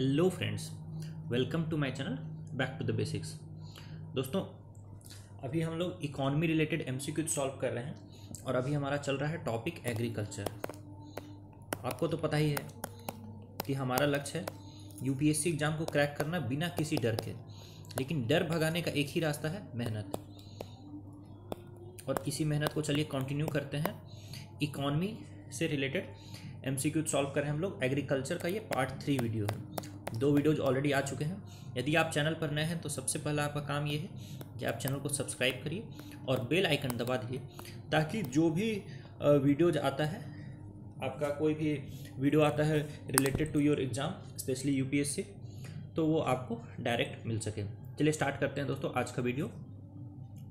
hello friends welcome to my channel back to the basics दोस्तों अभी हम लोग इकोनॉमी रिलेटेड एमसीक्यू सॉल्व कर रहे हैं और अभी हमारा चल रहा है टॉपिक एग्रीकल्चर आपको तो पता ही है कि हमारा लक्ष्य है यूपीएससी एग्ज़ाम को क्रैक करना बिना किसी डर के लेकिन डर भगाने का एक ही रास्ता है मेहनत और इसी मेहनत को चलिए कंटिन्यू करते हैं इकॉनमी से रिलेटेड एमसीक्यू सॉल्व कर रहे हैं हम लोग एग्रीकल्चर का ये पार्ट थ्री वीडियो है दो वीडियोज ऑलरेडी आ चुके हैं यदि आप चैनल पर नए हैं तो सबसे पहला आपका काम ये है कि आप चैनल को सब्सक्राइब करिए और बेल आइकन दबा दिए ताकि जो भी वीडियोज आता है आपका कोई भी वीडियो आता है related to your exam specially UPSC तो वो आपको डायरेक्ट मिल सके चलिए स्टार्ट करते हैं दोस्तों आज का वीडियो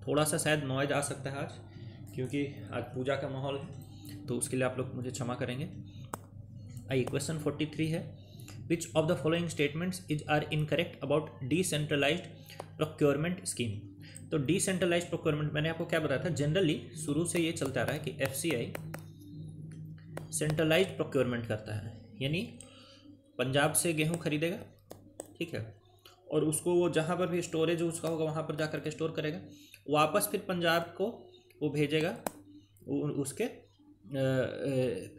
थोड़ा सा शायद नॉइज आ सकता है आज क्योंकि आज पूजा का माहौल है तो उसके लिए आप लोग मुझे क्षमा करेंगे आइए क्वेश्चन फोर्टी थ्री है the following the is are incorrect about the decentralized procurement scheme तो डिसेंट्रलाइज प्रोक्योरमेंट मैंने आपको क्या बताया था जनरली शुरू से ये चलता रहा है कि F C I centralize procurement करता है यानी पंजाब से गेहूँ खरीदेगा ठीक है और उसको वो जहाँ पर भी स्टोरेज उसका होगा वहाँ पर जा करके स्टोर करेगा वापस फिर पंजाब को वो भेजेगा उसके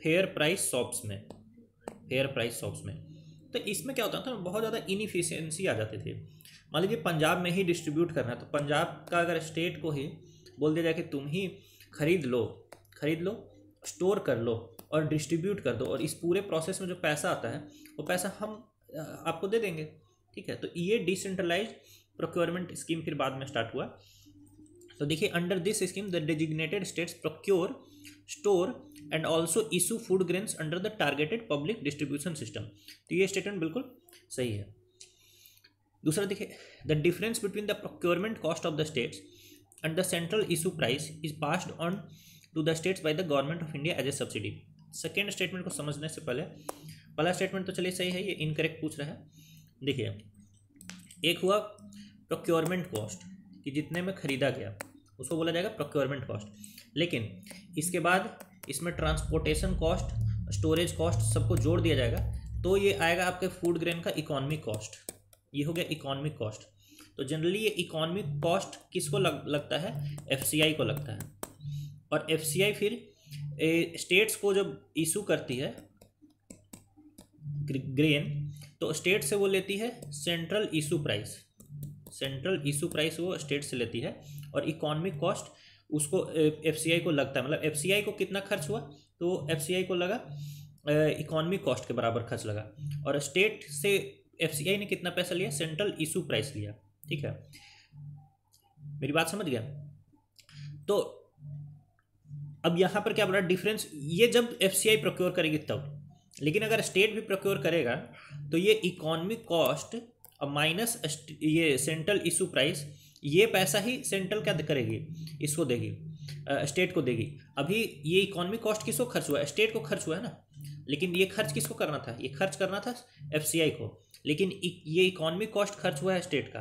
फेयर प्राइस शॉप्स में फेयर प्राइस शॉप्स में तो इसमें क्या होता था बहुत ज़्यादा इनिफिशेंसी आ जाती थी मान लीजिए पंजाब में ही डिस्ट्रीब्यूट करना है तो पंजाब का अगर स्टेट को ही बोल दिया जाए कि तुम ही खरीद लो खरीद लो स्टोर कर लो और डिस्ट्रीब्यूट कर दो और इस पूरे प्रोसेस में जो पैसा आता है वो पैसा हम आपको दे देंगे ठीक है तो ये डिसेंट्रलाइज प्रोक्योरमेंट स्कीम फिर बाद में स्टार्ट हुआ तो देखिए under this scheme the designated states procure store and also issue food grains under the targeted public distribution system तो ये स्टेटमेंट बिल्कुल सही है दूसरा देखिए the difference between the procurement cost of the states and the central issue price is passed on to the states by the government of India as a subsidy second statement को समझने से पहले पहला स्टेटमेंट तो चलिए सही है ये इनकरेक्ट पूछ रहा है देखिए एक हुआ प्रोक्योरमेंट कॉस्ट कि जितने में खरीदा गया उसको बोला जाएगा प्रोक्योरमेंट कॉस्ट लेकिन इसके बाद इसमें ट्रांसपोर्टेशन कॉस्ट स्टोरेज कॉस्ट सबको जोड़ दिया जाएगा तो ये आएगा आपके फूड ग्रेन का इकोनॉमिक कॉस्ट ये हो गया इकोनॉमिक कॉस्ट तो जनरली ये इकोनॉमिक कॉस्ट किसको लग, लगता है एफ को लगता है और एफ फिर स्टेट्स को जब इशू करती है ग्रेन तो स्टेट से वो लेती है central issue price central issue price वो स्टेट से लेती है और इकोनॉमिक कॉस्ट उसको एफ को लगता है मतलब एफ को कितना खर्च हुआ तो एफ को लगा इकोनॉमी कॉस्ट के बराबर खर्च लगा और स्टेट से एफ ने कितना पैसा लिया सेंट्रल इशू प्राइस लिया ठीक है मेरी बात समझ गया तो अब यहाँ पर क्या बोला डिफरेंस ये जब एफ प्रोक्योर करेगी तब लेकिन अगर स्टेट भी प्रोक्योर करेगा तो ये इकोनॉमिक कॉस्ट माइनस ये सेंट्रल इशू प्राइस ये पैसा ही सेंट्रल क्या करेगी इसको देगी स्टेट को देगी अभी ये इकोनॉमी कॉस्ट किसको खर्च हुआ है स्टेट को खर्च हुआ है ना लेकिन ये खर्च किसको करना था ये खर्च करना था एफ को लेकिन ये इकोनॉमी कॉस्ट खर्च हुआ है स्टेट का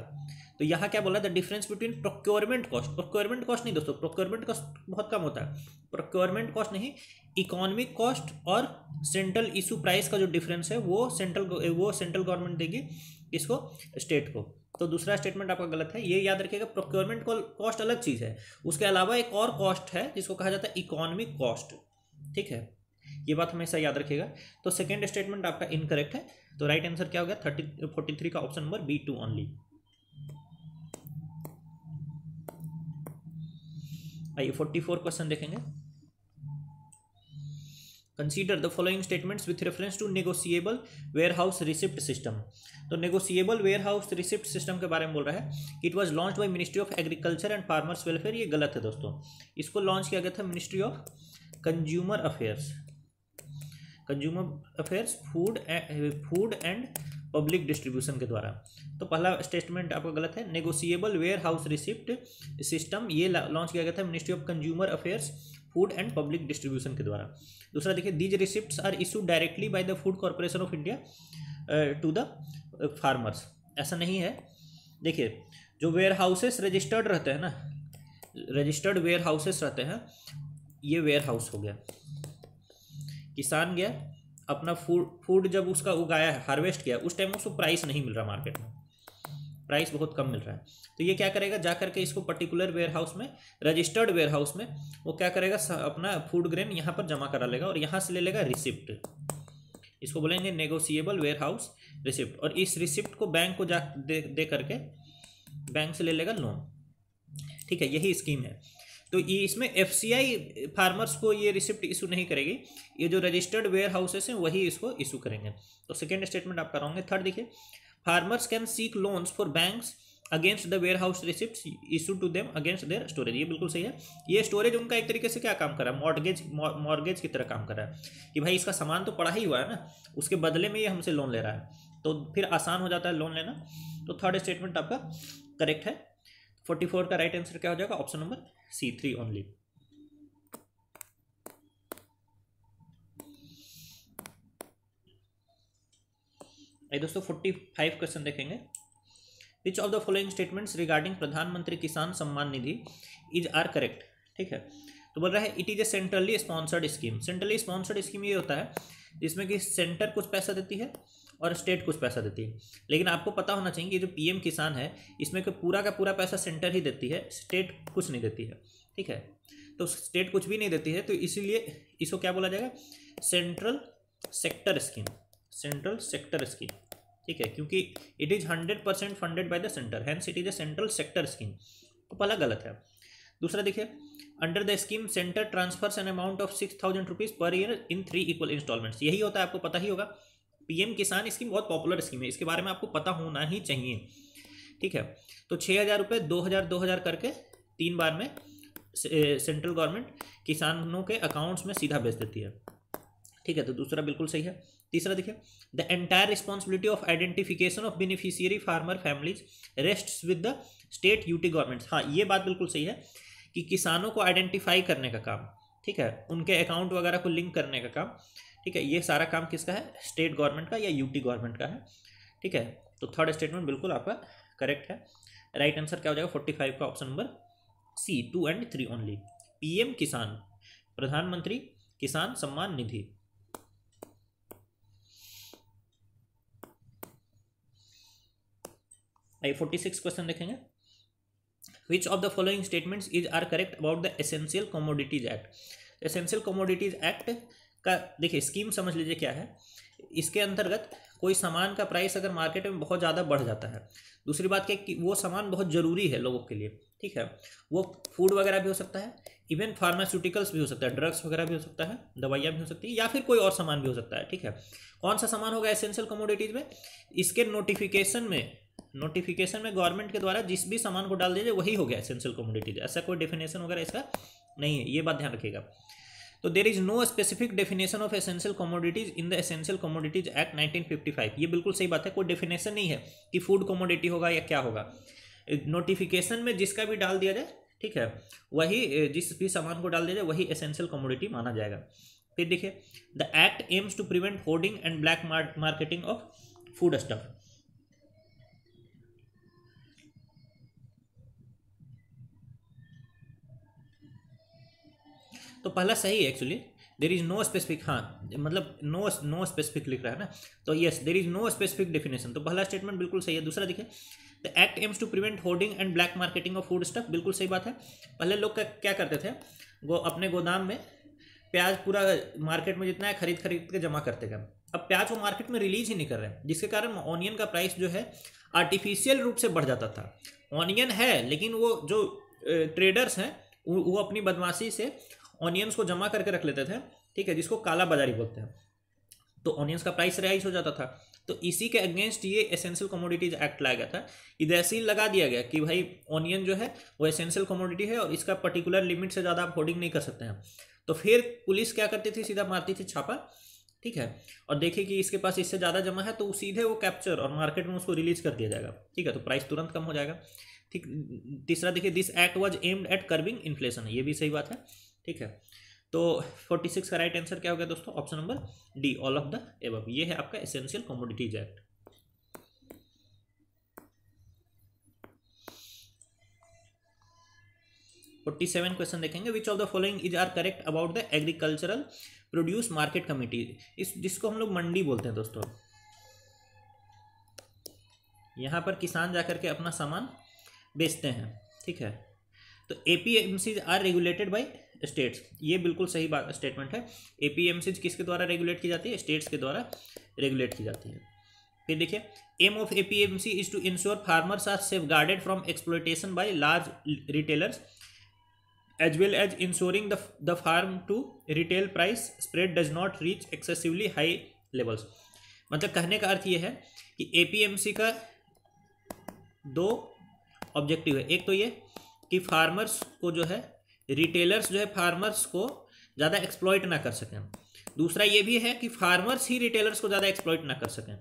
तो यहाँ क्या बोला the difference between procurement cost procurement cost नहीं दोस्तों प्रोक्योरमेंट कॉस्ट बहुत कम होता है प्रोक्योरमेंट कॉस्ट नहीं इकोनॉमिक कॉस्ट और सेंट्रल इशू प्राइस का जो डिफरेंस है वो सेंट्रल वो सेंट्रल गवर्नमेंट देगी इसको स्टेट को तो दूसरा स्टेटमेंट आपका गलत है ये याद रखिएगा प्रोक्योरमेंट कॉस्ट अलग चीज़ है उसके अलावा एक और कॉस्ट है जिसको कहा जाता है इकोनॉमिक कॉस्ट ठीक है ये बात हमेशा याद रखिएगा तो सेकेंड स्टेटमेंट आपका इनकरेक्ट है तो राइट आंसर क्या हो गया थर्टी फोर्टी थ्री का option number B two only आइए फोर्टी फोर क्वेश्चन देखेंगे consider the following statements with reference to negotiable warehouse receipt system तो negotiable warehouse receipt system के बारे में बोल रहा है कि it was launch by ministry of agriculture and farmers welfare ये गलत है दोस्तों इसको लॉन्च किया गया था ministry of consumer affairs consumer affairs food food and public distribution के द्वारा तो पहला स्टेटमेंट आपका गलत है negotiable warehouse receipt system ये लॉन्च किया गया था ministry of consumer affairs food and public distribution के द्वारा दूसरा देखिए these receipt are issue directly by the food corporation of India to the farmers ऐसा नहीं है देखिए जो वेयर हाउसेस रजिस्टर्ड रहते हैं ना रजिस्टर्ड वेयर हाउसेस रहते हैं ये वेयर हाउस हो गया किसान गया अपना फूड फूड जब उसका उगाया है हार्वेस्ट किया उस टाइम उसको प्राइस नहीं मिल रहा मार्केट में प्राइस बहुत कम मिल रहा है तो ये क्या करेगा जा करके इसको पर्टिकुलर वेयर हाउस में रजिस्टर्ड वेयर हाउस में वो क्या करेगा अपना फूड ग्रेन यहाँ पर जमा करा लेगा और यहाँ से ले लेगा रिसिप्ट इसको बोलेंगे नेगोशिएबल वेयर हाउस रिसिप्ट और इस रिसिप्ट को बैंक को जा दे, दे करके बैंक से ले लेगा लोन ठीक है यही स्कीम है तो इसमें एफ फार्मर्स को ये रिसिप्ट इशू नहीं करेगी ये जो रजिस्टर्ड वेयर हाउसेस हैं वही इसको इशू करेंगे तो सेकेंड स्टेटमेंट आप कराओगे थर्ड देखिए farmers can seek loans for banks against the warehouse receipt issue to them against their storage ये बिल्कुल सही है ये स्टोरेज उनका एक तरीके से क्या काम कर रहा है मॉर्गेज मॉर्गेज की तरह काम कर रहा है कि भाई इसका सामान तो पड़ा ही हुआ है ना उसके बदले में ये हमसे लोन ले रहा है तो फिर आसान हो जाता है लोन लेना तो थर्ड स्टेटमेंट आपका करेक्ट है फोर्टी फोर का राइट right आंसर क्या हो जाएगा option number C three only ये दोस्तों फोर्टी फाइव क्वेश्चन देखेंगे which of the following statements regarding Pradhan Mantri Kisan सम्मान निधि इज आर करेक्ट ठीक है तो बोल रहा है it is a centrally sponsored scheme centrally sponsored scheme ये होता है जिसमें कि सेंटर कुछ पैसा देती है और स्टेट कुछ पैसा देती है लेकिन आपको पता होना चाहिए कि जो पीएम किसान है इसमें कि पूरा का पूरा पैसा सेंटर ही देती है स्टेट कुछ नहीं देती है ठीक है तो स्टेट कुछ भी नहीं देती है तो इसीलिए इसको क्या बोला जाएगा central sector scheme central sector scheme ठीक है क्योंकि it is hundred percent funded by the centre hence it is a central sector scheme तो पहला गलत है दूसरा देखिए under the scheme centre transfers an amount of six thousand rupees per year in three equal instalments यही होता है आपको पता ही होगा पीएम किसान स्कीम बहुत पॉपुलर स्कीम है इसके बारे में आपको पता होना ही चाहिए ठीक है तो छः हज़ार रुपये दो हज़ार दो हज़ार करके तीन बार में सेंट्रल गवर्नमेंट किसानों के अकाउंट्स में सीधा भेज देती है ठीक है तो दूसरा बिल्कुल सही है तीसरा देखिए the entire responsibility of identification of beneficiary farmer families rest with the state UT government हाँ ये बात बिल्कुल सही है कि किसानों को आइडेंटिफाई करने का काम ठीक है उनके अकाउंट वगैरह को लिंक करने का काम ठीक है ये सारा काम किसका है स्टेट गवर्नमेंट का या यूटी गवर्नमेंट का है ठीक है तो थर्ड स्टेटमेंट बिल्कुल आपका करेक्ट है राइट आंसर क्या हो जाएगा फोर्टी फाइव का option number C two and three only PM Kisan Pradhan Mantri Kisan सम्मान निधि आइए फोर्टी सिक्स क्वेश्चन देखेंगे which of the following statements is are correct about the essential commodities act essential commodities act का देखिए scheme समझ लीजिए क्या है इसके अंतर्गत कोई सामान का प्राइस अगर मार्केट में बहुत ज़्यादा बढ़ जाता है दूसरी बात क्या कि वो सामान बहुत ज़रूरी है लोगों के लिए ठीक है वो फूड वगैरह भी हो सकता है इवन फार्मास्यूटिकल्स भी हो सकता है ड्रग्स वगैरह भी हो सकता है दवाइयाँ भी हो सकती है या फिर कोई और सामान भी हो सकता है ठीक है कौन सा सामान होगा एसेंशियल कमोडिटीज़ में इसके नोटिफिकेशन में नोटिफिकेशन में गवर्नमेंट के द्वारा जिस भी सामान को डाल दीजिए वही हो गया एसेंशियल कमोडिटीज ऐसा कोई डेफिनेशन वगैरह इसका नहीं है ये बात ध्यान रखिएगा तो there is no specific definition of essential commodities in the essential commodities act 1955 ये बिल्कुल सही बात है कोई डेफिनेशन नहीं है कि फूड कमोडिटी होगा या क्या होगा नोटिफिकेशन में जिसका भी डाल दिया जाए ठीक है वही जिस भी सामान को डाल दिया जाए वही एसेंशियल कमोडिटी माना जाएगा फिर देखिए the act aims to prevent hoarding and black marketing of foodstuff तो पहला सही है actually there is no specific हाँ मतलब नो नो स्पेसिफिक लिख रहा है ना तो yes there is no specific definition तो पहला स्टेटमेंट बिल्कुल सही है दूसरा देखिए the act aims to prevent hoarding and black marketing of foodstuff बिल्कुल सही बात है पहले लोग क्या करते थे वो अपने गोदाम में प्याज पूरा मार्केट में जितना है खरीद खरीद के जमा करते थे अब प्याज वो मार्केट में रिलीज ही नहीं कर रहे जिसके कारण ऑनियन का प्राइस जो है आर्टिफिशियल रूप से बढ़ जाता था ऑनियन है लेकिन वो जो ट्रेडर्स हैं वो अपनी बदमाशी से ऑनियंस को जमा करके रख लेते थे ठीक है जिसको काला बाजारी बोलते हैं तो ऑनियंस का प्राइस रिहाइज हो जाता था तो इसी के अगेंस्ट ये एसेंशियल कमोडिटीज एक्ट लाया गया था इधर ऐसे ही लगा दिया गया कि भाई ऑनियन जो है वो एसेंशियल कमोडिटी है और इसका पर्टिकुलर लिमिट से ज़्यादा आप होर्डिंग नहीं कर सकते हैं तो फिर पुलिस क्या करती थी सीधा मारती थी छापा ठीक है और देखिए कि इसके पास इससे ज़्यादा जमा है तो सीधे वो कैप्चर और मार्केट में उसको रिलीज कर दिया जाएगा ठीक है तो प्राइस तुरंत कम हो जाएगा ठीक तीसरा देखिए this act was aimed at curbing inflation ये भी सही बात है ठीक है तो 46 का राइट आंसर क्या हो गया दोस्तों option number D all of the above ये है आपका essential commodities act forty seven question देखेंगे which of the following is are correct about the agricultural produce market committee इस जिसको हम लोग मंडी बोलते हैं दोस्तों यहां पर किसान जाकर के अपना सामान बेचते हैं ठीक है तो APMC are regulated by states ये बिल्कुल सही बात स्टेटमेंट है ए किसके द्वारा रेगुलेट की जाती है स्टेट्स के द्वारा रेगुलेट की जाती है फिर देखिए aim of A P M C is to ensure farmers are safeguarded from exploitation by large retailers as well as ensuring the farm to retail price spread does not reach excessively high levels मतलब कहने का अर्थ ये है कि APMC का दो objective है एक तो ये कि फार्मर्स को जो है रिटेलर्स जो है फार्मर्स को ज़्यादा एक्सप्लॉयट ना कर सकें दूसरा ये भी है कि फार्मर्स ही रिटेलर्स को ज़्यादा एक्सप्लॉयट ना कर सकें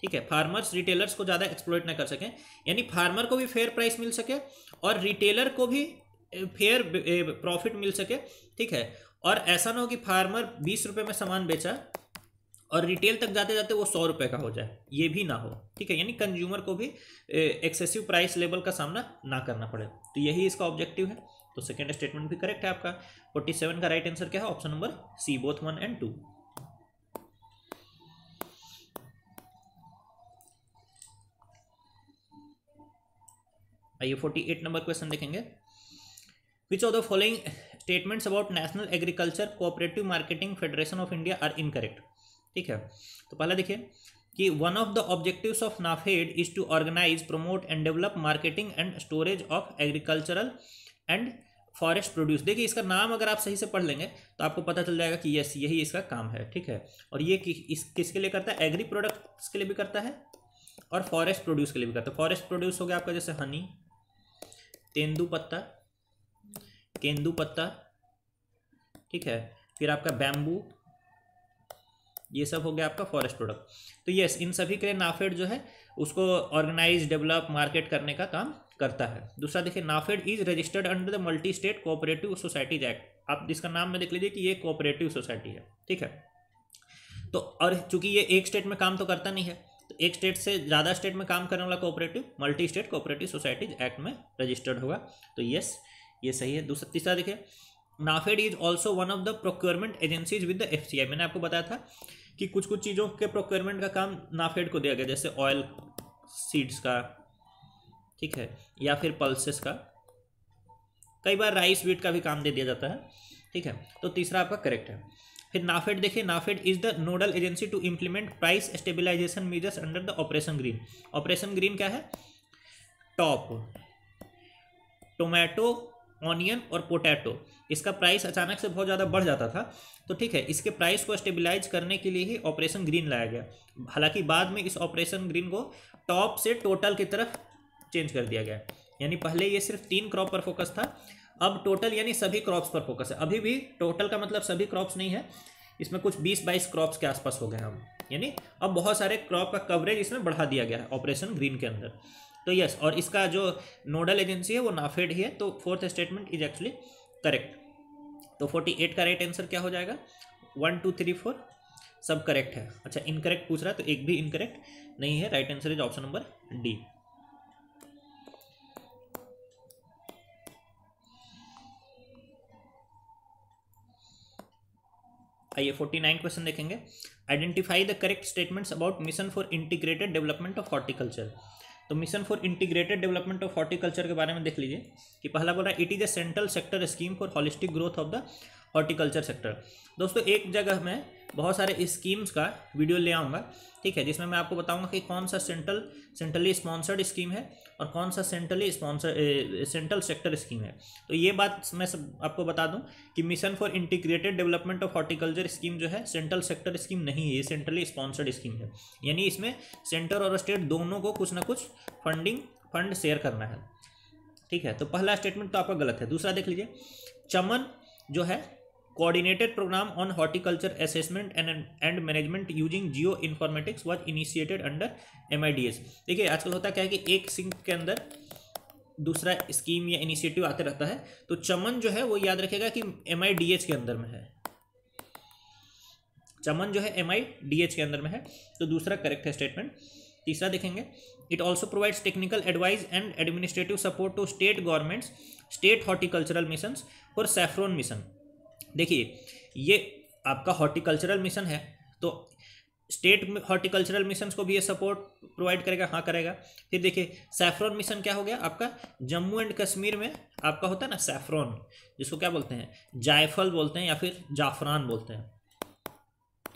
ठीक है फार्मर्स रिटेलर्स को ज़्यादा एक्सप्लॉयट ना कर सकें यानी फार्मर को भी फेयर प्राइस मिल सके और रिटेलर को भी फेयर प्रॉफिट मिल सके ठीक है और ऐसा ना हो कि फार्मर बीस रुपये में सामान बेचा और रिटेल तक जाते जाते वो सौ रुपए का हो जाए ये भी ना हो ठीक है यानी कंज्यूमर को भी एक्सेसिव प्राइस लेवल का सामना ना करना पड़े तो यही इसका ऑब्जेक्टिव है तो सेकेंड स्टेटमेंट भी करेक्ट है आपका फोर्टी सेवन का राइट आंसर क्या है option number C both one and two आइए फोर्टी एट नंबर क्वेश्चन देखेंगे which of the following statements about national agriculture cooperative marketing federation of India are incorrect ठीक है तो पहला देखिए कि one of the objectives of NAFED is to organise promote and develop marketing and storage of agricultural and forest produce देखिए इसका नाम अगर आप सही से पढ़ लेंगे तो आपको पता चल जाएगा कि यस यही इसका काम है ठीक है और ये कि, इस किसके लिए करता है एग्री प्रोडक्ट्स के लिए भी करता है और फॉरेस्ट प्रोड्यूस के लिए भी करता है फॉरेस्ट तो प्रोड्यूस हो गया आपका जैसे हनी तेंदू पत्ता केंदू पत्ता ठीक है फिर आपका बैम्बू ये सब हो गया आपका फॉरेस्ट प्रोडक्ट तो यस इन सभी के लिए नाफेड जो है उसको ऑर्गेनाइज डेवलप मार्केट करने का काम करता है दूसरा देखिए NAFED is registered under the multi state cooperative societies act आप इसका नाम में देख लीजिए कि ये कोऑपरेटिव सोसाइटी है ठीक है तो और चूंकि ये एक स्टेट में काम तो करता नहीं है तो एक स्टेट से ज़्यादा स्टेट में काम करने वाला cooperative multi state cooperative societies act में रजिस्टर्ड होगा तो यस ये सही है दूसरा तीसरा देखिए NAFED is also one of the procurement agencies with the F मैंने आपको बताया था कि कुछ कुछ चीज़ों के प्रोक्योरमेंट का काम नाफेड को दिया गया जैसे ऑयल सीड्स का ठीक है या फिर पल्सेस का कई बार राइस वीट का भी काम दे दिया जाता है ठीक है तो तीसरा आपका करेक्ट है फिर नाफेड देखिए NAFED is the nodal agency to implement price stabilisation measures under the operation green operation green क्या है टॉप टोमेटो ऑनियन और पोटैटो इसका प्राइस अचानक से बहुत ज़्यादा बढ़ जाता था तो ठीक है इसके प्राइस को स्टेबिलाइज करने के लिए ही ऑपरेशन ग्रीन लाया गया हालांकि बाद में इस ऑपरेशन ग्रीन को टॉप से टोटल की तरफ चेंज कर दिया गया यानी पहले ये सिर्फ तीन क्रॉप पर फोकस था अब टोटल यानी सभी क्रॉप्स पर फोकस है अभी भी टोटल का मतलब सभी क्रॉप्स नहीं है इसमें कुछ बीस बाईस क्रॉप्स के आसपास हो गए हम यानी अब बहुत सारे क्रॉप का कवरेज इसमें बढ़ा दिया गया है ऑपरेशन ग्रीन के अंदर तो यस और इसका जो नोडल एजेंसी है वो नाफेड ही है तो fourth statement is actually correct तो फोर्टी एट का राइट आंसर क्या हो जाएगा वन टू थ्री फोर सब करेक्ट है अच्छा इनकरेक्ट पूछ रहा है तो एक भी इनकरेक्ट नहीं है right answer is option number D आइए फोर्टी नाइन क्वेश्चन देखेंगे identify the correct statements about mission for integrated development of horticulture तो mission for integrated development of horticulture के बारे में देख लीजिए कि पहला बोल रहा है it is a central sector scheme for holistic growth of the horticulture sector दोस्तों एक जगह में बहुत सारे स्कीम्स का वीडियो ले आऊँगा ठीक है जिसमें मैं आपको बताऊँगा कि कौन सा सेंट्रल सेंट्रली स्पॉन्सर्ड स्कीम है और कौन सा centrally sponsor central sector scheme है तो ये बात मैं सब आपको बता दूं कि mission for integrated development of horticulture scheme जो है सेंट्रल सेक्टर स्कीम नहीं है ये सेंट्रली स्पॉन्सर्ड स्कीम है यानी इसमें सेंटर और स्टेट दोनों को कुछ ना कुछ फंडिंग फंड शेयर करना है ठीक है तो पहला स्टेटमेंट तो आपका गलत है दूसरा देख लीजिए चमन जो है coordinated program on horticulture assessment and and management using geo informatics was initiated under MIDS देखिए आजकल होता क्या है कि एक सिंक के अंदर दूसरा स्कीम या इनिशिएटिव आते रहता है तो चमन जो है वो याद रखेगा कि एम के अंदर में है चमन जो है एम के अंदर में है तो दूसरा करेक्ट है स्टेटमेंट तीसरा देखेंगे it also provides technical advice and administrative support to state governments state horticultural mission और सेफ्रोन मिशन देखिए ये आपका हॉर्टिकल्चरल मिशन है तो स्टेट हॉर्टिकल्चरल मिशन को भी ये सपोर्ट प्रोवाइड करेगा हाँ करेगा फिर देखिए सैफ्रॉन मिशन क्या हो गया आपका जम्मू एंड कश्मीर में आपका होता है ना सैफ्रॉन जिसको क्या बोलते हैं जायफल बोलते हैं या फिर जाफरान बोलते हैं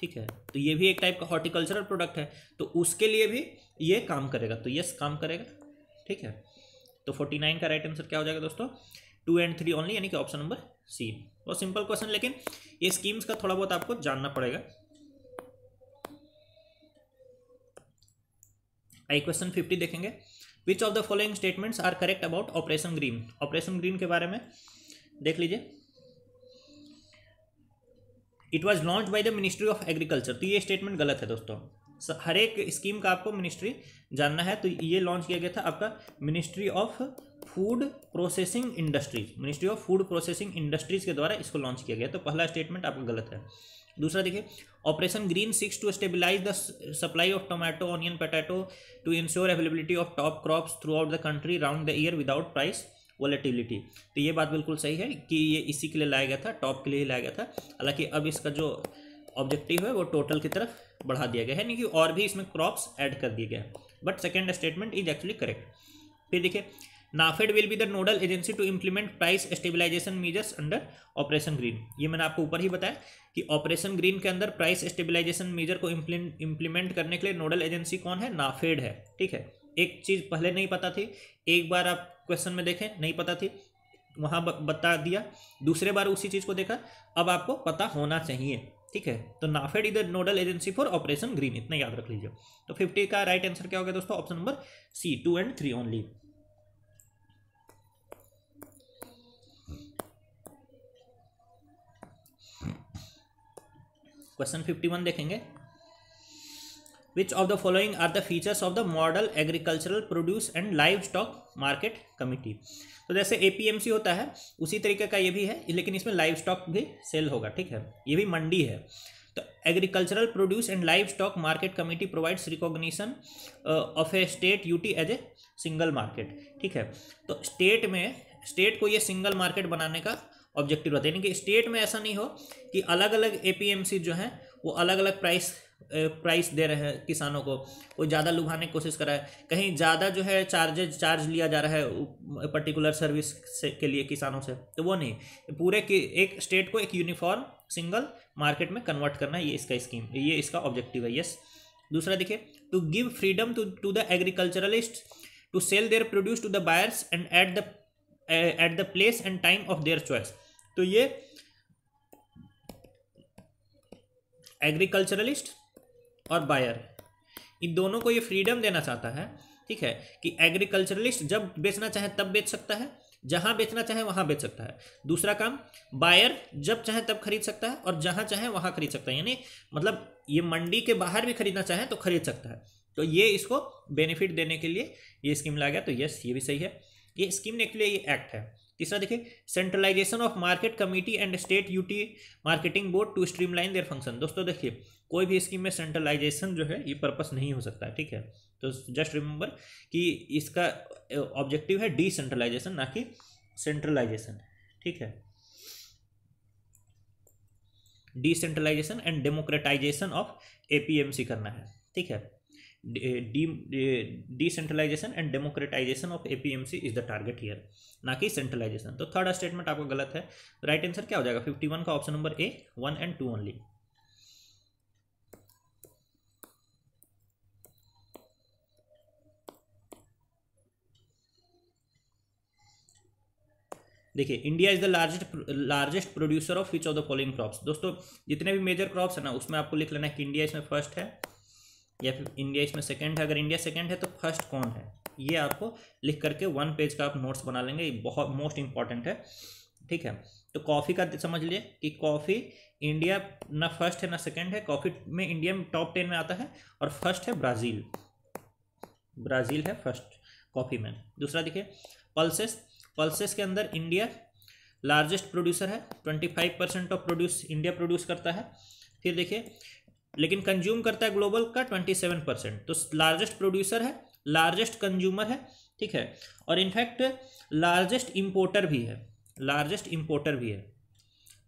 ठीक है तो ये भी एक टाइप का हॉर्टिकल्चरल प्रोडक्ट है तो उसके लिए भी ये काम करेगा तो यस काम करेगा ठीक है तो फोर्टी नाइन का राइट आंसर क्या हो जाएगा दोस्तों टू एंड थ्री ओनली यानी कि ऑप्शन नंबर सी बहुत सिंपल क्वेश्चन लेकिन ये स्कीम्स का थोड़ा बहुत आपको जानना पड़ेगा आई क्वेश्चन फिफ्टी देखेंगे which of the following statements are correct about operation green operation green के बारे में देख लीजिए it was launch by the ministry of agriculture तो ये स्टेटमेंट गलत है दोस्तों हर एक स्कीम का आपको मिनिस्ट्री जानना है तो ये लॉन्च किया गया था आपका ministry of food processing industries ministry of food processing industries के द्वारा इसको लॉन्च किया गया तो पहला स्टेटमेंट आपका गलत है दूसरा देखिए operation green seeks to stabilise the supply of tomato onion potato to ensure availability of TOP crops throughout the country round the year without price volatility तो ये बात बिल्कुल सही है कि ये इसी के लिए लाया गया था टॉप के लिए लाया गया था हालांकि अब इसका जो ऑब्जेक्टिव है वो टोटल की तरफ बढ़ा दिया गया है यानी कि और भी इसमें क्रॉप्स ऐड कर दिए गए but second statement is actually correct फिर देखिए NAFED will be the nodal agency to implement price stabilisation measures under operation green ये मैंने आपको ऊपर ही बताया कि ऑपरेशन ग्रीन के अंदर प्राइस स्टेबिलाईजेशन मीजर को इम्प्लीमेंट करने के लिए नोडल एजेंसी कौन है नाफेड है ठीक है एक चीज़ पहले नहीं पता थी एक बार आप क्वेश्चन में देखें नहीं पता थी वहाँ बता दिया दूसरे बार उसी चीज़ को देखा अब आपको पता होना चाहिए ठीक है तो नाफेड इधर nodal agency for operation green इतना याद रख लीजिए तो फिफ्टी का राइट आंसर क्या हो गया दोस्तों option number C two and three only question fifty one देखेंगे which of the following are the features of the model agricultural produce and livestock market committee तो जैसे एपीएमसी होता है उसी तरीके का ये भी है लेकिन इसमें लाइव स्टॉक भी सेल होगा ठीक है ये भी मंडी है तो agricultural produce and livestock market committee provides recognition of a state UT as a single market ठीक है तो स्टेट में स्टेट को ये सिंगल मार्केट बनाने का ऑब्जेक्टिव रहता है यानी कि स्टेट में ऐसा नहीं हो कि अलग अलग ए जो हैं वो अलग अलग प्राइस प्राइस दे रहे हैं किसानों को वो ज़्यादा लुभाने की कोशिश कर रहा है कहीं ज़्यादा जो है चार्जेज चार्ज लिया जा रहा है पर्टिकुलर सर्विस से के लिए किसानों से तो वो नहीं पूरे की एक स्टेट को एक यूनिफॉर्म सिंगल मार्केट में कन्वर्ट करना है ये इसका स्कीम ये इसका ऑब्जेक्टिव है यस दूसरा देखिए to give freedom to to the agriculturalist to sell their produce to the buyers and at the at the place and time of their choice तो ये एग्रीकल्चरलिस्ट और बायर इन दोनों को ये फ्रीडम देना चाहता है ठीक है कि एग्रीकल्चरलिस्ट जब बेचना चाहे तब बेच सकता है जहां बेचना चाहे वहां बेच सकता है दूसरा काम बायर जब चाहे तब खरीद सकता है और जहां चाहे वहां खरीद सकता है यानी मतलब ये मंडी के बाहर भी खरीदना चाहे तो खरीद सकता है तो ये इसको बेनिफिट देने के लिए ये स्कीम लाया गया तो यस ये भी सही है ये स्कीम ने के लिए ये एक्ट है तीसरा देखिए centralisation of market committee and state UT marketing board to streamline their function दोस्तों देखिए कोई भी स्कीम में सेंट्रलाइजेशन जो है ये पर्पस नहीं हो सकता ठीक है तो जस्ट रिमेंबर कि इसका ऑब्जेक्टिव है डिसेंट्रलाइजेशन ना कि सेंट्रलाइजेशन ठीक है decentralisation and democratisation of APMC करना है ठीक है decentralisation and democratisation of APMC is the target here ना कि सेंट्रलाइजेशन तो थर्ड स्टेटमेंट आपका गलत है राइट आंसर क्या हो जाएगा फिफ्टी वन का option number A one and two only देखिए India is the largest largest producer of which of the following crops दोस्तों जितने भी मेजर क्रॉप्स है ना उसमें आपको लिख लेना है कि इंडिया इसमें फर्स्ट है या फिर इंडिया इसमें सेकंड है अगर इंडिया सेकंड है तो फर्स्ट कौन है ये आपको लिख करके वन पेज का आप नोट्स बना लेंगे ये बहुत मोस्ट इंपॉर्टेंट है ठीक है तो कॉफ़ी का समझ लिए कि कॉफ़ी इंडिया ना फर्स्ट है ना सेकंड है कॉफ़ी में इंडिया में टॉप टेन में आता है और फर्स्ट है ब्राज़ील ब्राज़ील है फर्स्ट कॉफ़ी में दूसरा देखिए पल्सेस पल्सेस के अंदर इंडिया लार्जेस्ट प्रोड्यूसर है twenty five percent of produce India produce करता है फिर देखिए लेकिन कंज्यूम करता है ग्लोबल का ट्वेंटी सेवन परसेंट तो लार्जेस्ट प्रोड्यूसर है लार्जेस्ट कंज्यूमर है ठीक है और इनफैक्ट लार्जेस्ट इम्पोर्टर भी है लार्जेस्ट इम्पोर्टर भी है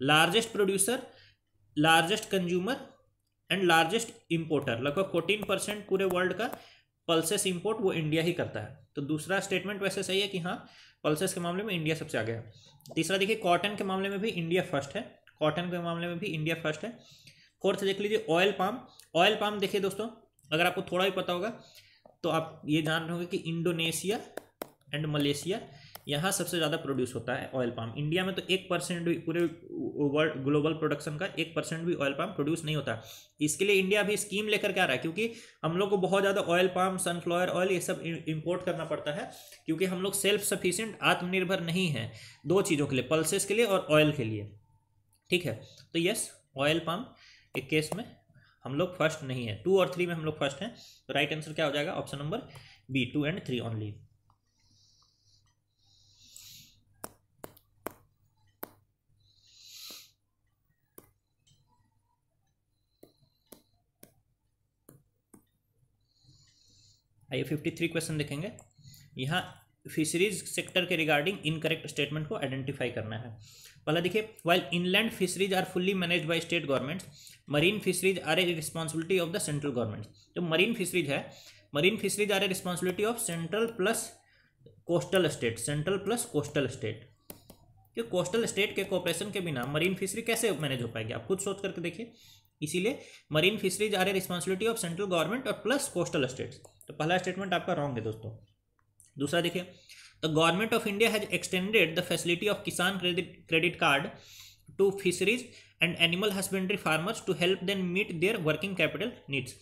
largest producer largest consumer and largest importer लगभग फोर्टीन परसेंट पूरे वर्ल्ड का पल्सेस इंपोर्ट वो इंडिया ही करता है तो दूसरा स्टेटमेंट वैसे सही है कि हाँ पल्सेस के मामले में इंडिया सबसे आगे है तीसरा देखिए कॉटन के मामले में भी इंडिया फर्स्ट है कॉटन के मामले में भी इंडिया फर्स्ट है फोर्थ देख लीजिए ऑयल पाम ऑयल पाम देखिए दोस्तों अगर आपको थोड़ा भी पता होगा तो आप ये जान रहे होंगे कि इंडोनेशिया एंड मलेशिया यहाँ सबसे ज़्यादा प्रोड्यूस होता है ऑयल पाम इंडिया में तो एक परसेंट भी पूरे वर्ल्ड ग्लोबल प्रोडक्शन का एक परसेंट भी ऑयल पाम प्रोड्यूस नहीं होता इसके लिए इंडिया अभी स्कीम लेकर के आ रहा है क्योंकि हम लोग को बहुत ज़्यादा ऑयल पाम सनफ्लावर ऑयल ये सब इम्पोर्ट करना पड़ता है क्योंकि हम लोग सेल्फ सफिशियंट आत्मनिर्भर नहीं है दो चीज़ों के लिए पल्सेस के लिए और ऑयल के लिए ठीक है तो यस ऑयल पाम केस में हम लोग फर्स्ट नहीं है टू और थ्री में हम लोग फर्स्ट हैं तो राइट आंसर क्या हो जाएगा option number B two and three only आइए फिफ्टी थ्री क्वेश्चन देखेंगे यहां फिशरीज सेक्टर के रिगार्डिंग इनकरेक्ट स्टेटमेंट को आइडेंटिफाई करना है पहला देखिए while inland fisheries are fully manage by state governments marine fisheries are a responsibility of the central government जो मरीन फिशरीज है marine fisheries are a responsibility of central plus coastal state central plus coastal state क्योंकि coastal state के cooperation के बिना marine fishery कैसे manage हो पाएगी आप खुद सोच करके देखिए इसीलिए marine fisheries are a responsibility of central government और प्लस कोस्टल स्टेट्स तो पहला स्टेटमेंट आपका रॉन्ग है दोस्तों दूसरा देखिए the government of India has extended the facility of Kisan credit credit card to and animal husbandry farmers to help them meet their working capital needs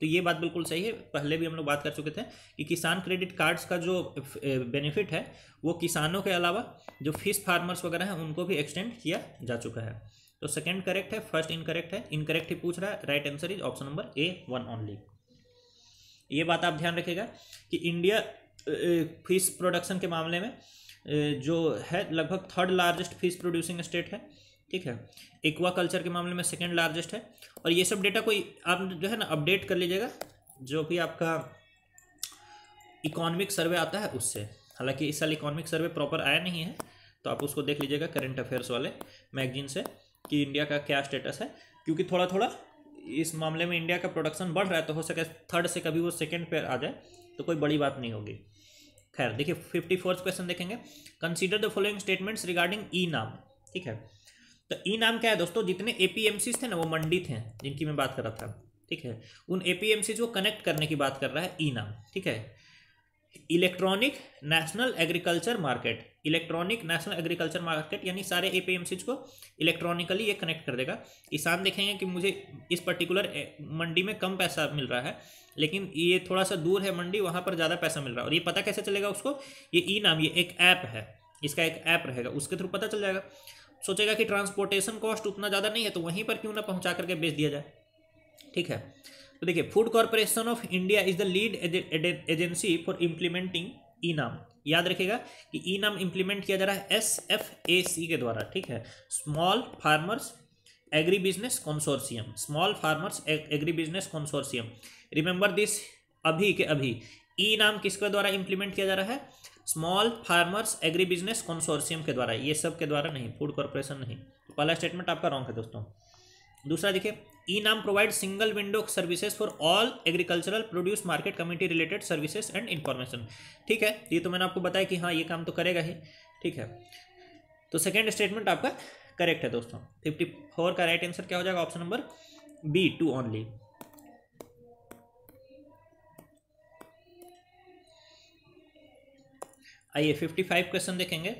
तो ये बात बिल्कुल सही है पहले भी हम लोग बात कर चुके थे कि किसान क्रेडिट कार्ड्स का जो बेनिफिट है वो किसानों के अलावा जो फिश फार्मर्स वगैरह हैं उनको भी एक्सटेंड किया जा चुका है तो सेकंड करेक्ट है फर्स्ट इनकरेक्ट है इनकरेक्ट ही पूछ रहा है right answer is option number A one only ये बात आप ध्यान रखेगा कि इंडिया फिश प्रोडक्शन के मामले में जो है लगभग third largest fish producing state है ठीक है एक्वा कल्चर के मामले में सेकेंड लार्जेस्ट है और ये सब डेटा कोई आप जो है ना अपडेट कर लीजिएगा जो भी आपका इकोनॉमिक सर्वे आता है उससे हालांकि इस साल इकोनॉमिक सर्वे प्रॉपर आया नहीं है तो आप उसको देख लीजिएगा करंट अफेयर्स वाले मैगजीन से कि इंडिया का क्या स्टेटस है क्योंकि थोड़ा थोड़ा इस मामले में इंडिया का प्रोडक्शन बढ़ रहा है तो हो सके थर्ड से कभी वो सेकेंड पे आ जाए तो कोई बड़ी बात नहीं होगी खैर देखिए फिफ्टी फोर्थ क्वेश्चन देखेंगे consider the following statements regarding e NAM ठीक है तो ई नाम क्या है दोस्तों जितने ए थे ना वो मंडी थे जिनकी मैं बात कर रहा था ठीक है उन ए को कनेक्ट करने की बात कर रहा है ई नाम ठीक है electronic national agriculture market electronic national agriculture market यानी सारे ए को इलेक्ट्रॉनिकली ये कनेक्ट कर देगा किसान देखेंगे कि मुझे इस पर्टिकुलर मंडी में कम पैसा मिल रहा है लेकिन ये थोड़ा सा दूर है मंडी वहाँ पर ज़्यादा पैसा मिल रहा है और ये पता कैसे चलेगा उसको ये ई नाम ये एक ऐप है इसका एक ऐप रहेगा उसके थ्रू पता चल जाएगा सोचेगा कि ट्रांसपोर्टेशन कॉस्ट उतना ज़्यादा नहीं है तो वहीं पर क्यों ना पहुँचा करके बेच दिया जाए ठीक है तो देखिए food corporation of India is the lead agency for implementing e NAM याद रखेगा कि ई नाम इम्प्लीमेंट किया जा रहा है एस एफ ए सी के द्वारा ठीक है small farmers agri business consortium small farmers agri business consortium remember this अभी के अभी ई नाम किसके द्वारा इम्प्लीमेंट किया जा रहा है small farmers agri business consortium के द्वारा ये सब के द्वारा नहीं फूड कॉरपोरेशन नहीं तो पहला स्टेटमेंट आपका रॉन्ग है दोस्तों दूसरा देखिए e NAM provide single window services for all agricultural produce market committee related services and information ठीक है ये तो मैंने आपको बताया कि हाँ ये काम तो करेगा ही ठीक है तो सेकेंड स्टेटमेंट आपका करेक्ट है दोस्तों फिफ्टी फोर का राइट आंसर क्या हो जाएगा option number B two only आइए फिफ्टी फाइव क्वेश्चन देखेंगे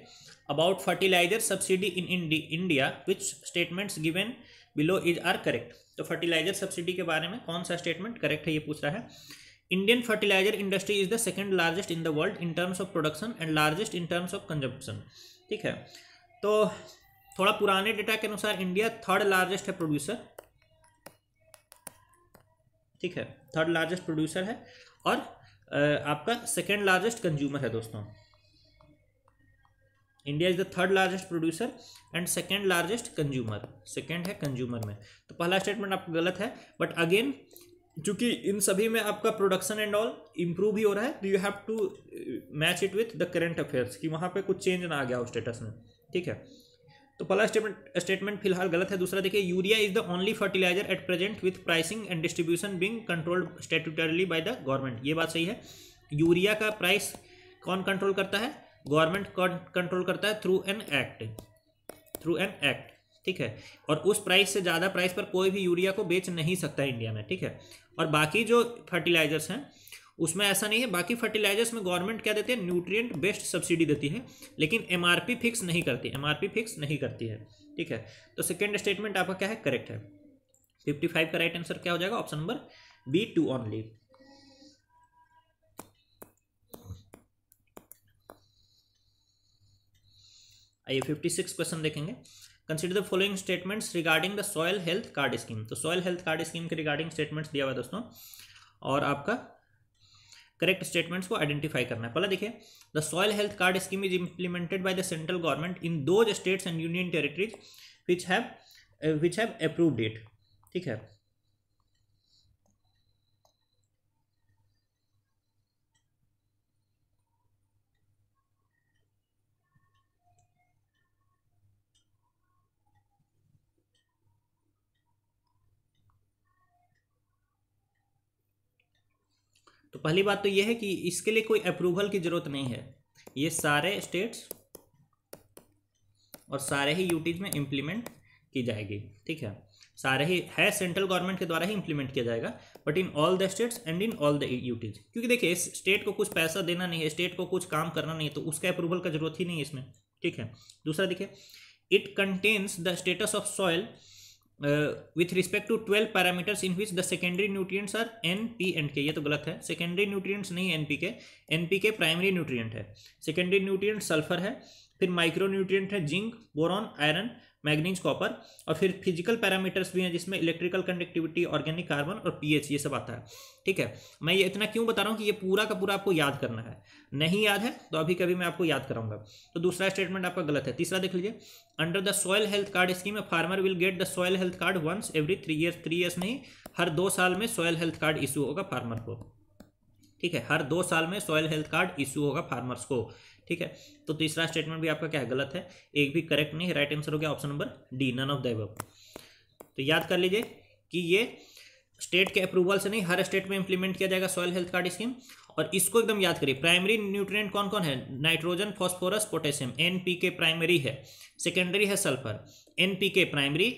about fertilizer subsidy in India which statements given below is are correct तो फर्टिलाइजर सब्सिडी के बारे में कौन सा स्टेटमेंट करेक्ट है ये पूछ रहा है Indian fertiliser industry is the second largest in the world in terms of production and largest in terms of consumption ठीक है तो थोड़ा पुराने डेटा के अनुसार इंडिया थर्ड लार्जेस्ट है प्रोड्यूसर ठीक है थर्ड लार्जेस्ट प्रोड्यूसर है और आपका सेकेंड लार्जेस्ट कंज्यूमर है दोस्तों India is the third largest producer and second largest consumer second है कंज्यूमर में तो पहला स्टेटमेंट आपका गलत है बट अगेन चूंकि इन सभी में आपका प्रोडक्शन एंड ऑल इम्प्रूव ही हो रहा है तो you have to match it with the current affairs कि वहाँ पे कुछ चेंज ना आ गया हो स्टेटस में ठीक है तो पहला स्टेटमेंट स्टेटमेंट फिलहाल गलत है दूसरा देखिए urea is the only fertiliser at present with pricing and distribution being controlled statutorily by the government ये बात सही है यूरिया का प्राइस कौन कंट्रोल करता है गवर्नमेंट कंट्रोल करता है through an act through an act ठीक है और उस प्राइस से ज़्यादा प्राइस पर कोई भी यूरिया को बेच नहीं सकता इंडिया में ठीक है और बाकी जो फर्टिलाइजर्स हैं उसमें ऐसा नहीं है बाकी फर्टिलाइजर्स में गवर्नमेंट क्या देती है न्यूट्रिएंट बेस्ड सब्सिडी देती है लेकिन एमआरपी फिक्स नहीं करती एमआरपी फिक्स नहीं करती है ठीक है तो सेकेंड स्टेटमेंट आपका क्या है करेक्ट है फिफ्टी फाइव का राइट आंसर क्या हो जाएगा option number B two only आइए फिफ्टी सिक्स क्वेश्चन देखेंगे consider the following statements regarding the soil health card scheme तो सॉयल हेल्थ कार्ड स्कीम के रिगार्डिंग स्टेटमेंट्स दिया हुआ है दोस्तों और आपका करेक्ट स्टेटमेंट्स को आइडेंटिफाई करना है पहला देखिए the soil health card scheme is implemented by the central government in those states and union territories which have which have approved it ठीक है पहली बात तो यह है कि इसके लिए कोई अप्रूवल की ज़रूरत नहीं है ये सारे स्टेट्स और सारे ही यूटीज में इम्प्लीमेंट की जाएगी ठीक है सारे ही है सेंट्रल गवर्नमेंट के द्वारा ही इंप्लीमेंट किया जाएगा but in all the states and in all the UTs क्योंकि देखिए स्टेट को कुछ पैसा देना नहीं है स्टेट को कुछ काम करना नहीं है तो उसका अप्रूवल का जरूरत ही नहीं है इसमें ठीक है दूसरा देखिए it contains the status of soil uh, with respect to 12 parameters in which the secondary nutrients are N P and K ये तो गलत है सेकेंडरी न्यूट्रिएंट्स नहीं N P K N P K primary nutrient है secondary nutrient sulphur है फिर micro nutrient है zinc boron iron manganese copper और फिर फिजिकल पैरामीटर्स भी हैं जिसमें इलेक्ट्रिकल कंडक्टिविटी ऑर्गेनिक कार्बन और पीएच ये सब आता है ठीक है मैं ये इतना क्यों बता रहा हूँ कि ये पूरा का पूरा आपको याद करना है नहीं याद है तो अभी कभी मैं आपको याद कराऊंगा तो दूसरा स्टेटमेंट आपका गलत है तीसरा देख लीजिए under the soil health card scheme में farmer will get the soil health card once every three year three years नहीं हर दो साल में सॉयल हेल्थ कार्ड इशू होगा फार्मर को ठीक है हर दो साल में सॉयल हेल्थ कार्ड इशू होगा फार्मर्स को ठीक है तो तीसरा स्टेटमेंट भी आपका क्या है गलत है एक भी करेक्ट नहीं राइट आंसर हो गया option number D none of the above तो याद कर लीजिए कि ये स्टेट के अप्रूवल से नहीं हर स्टेट में इंप्लीमेंट किया जाएगा सॉयल हेल्थ कार्ड स्कीम और इसको एकदम याद करिए प्राइमरी न्यूट्रिएंट कौन कौन है nitrogen phosphorus potassium NPK primary है सेकेंडरी है sulphur NPK primary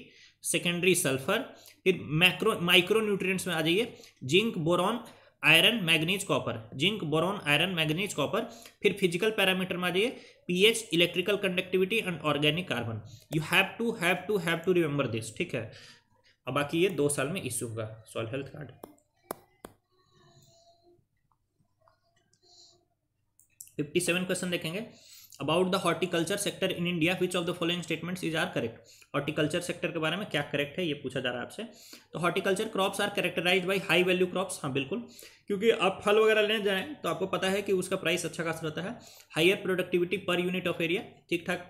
secondary sulphur फिर मैक्रो माइक्रो न्यूट्रिएंट्स में आ जाइए zinc boron iron manganese copper zinc boron iron manganese copper फिर फिजिकल पैरामीटर में आ जाइए pH electrical conductivity and organic carbon you have to have to have to remember this ठीक है अब बाकी ये दो साल में इश्यू होगा soil health card fifty seven question देखेंगे about the horticulture sector in India which of the following statements is are correct horticulture sector के बारे में क्या करेक्ट है ये पूछा जा रहा है आपसे तो horticulture crops are characterise by high value crops हाँ बिल्कुल क्योंकि आप फल वगैरह लेने जाएँ तो आपको पता है कि उसका प्राइस अच्छा खास रहता है higher productivity per unit of area ठीक ठाक